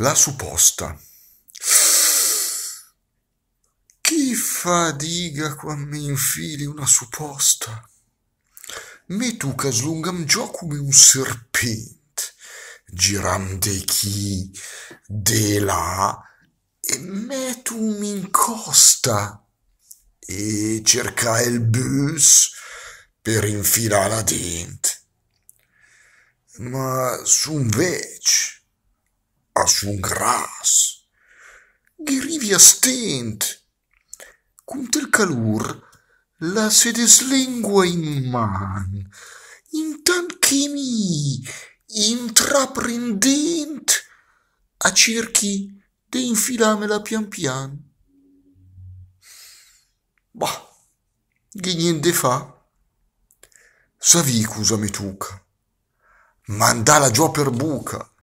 La supposta. Chi fadiga quando mi infili una supposta? Me tu che slungam giò come un serpente, giram de chi, de là, e me tu m'incosta e cerca il bus per infilare la dente. Ma su un vece su sun gras. Ghirivia stent. Cuntel calur la se deslingua in man. Intant mi intraprendent a cerchi de infilamela pian pian. Bah, che niente fa. Savi cusa tuca. Mandala giù per buca.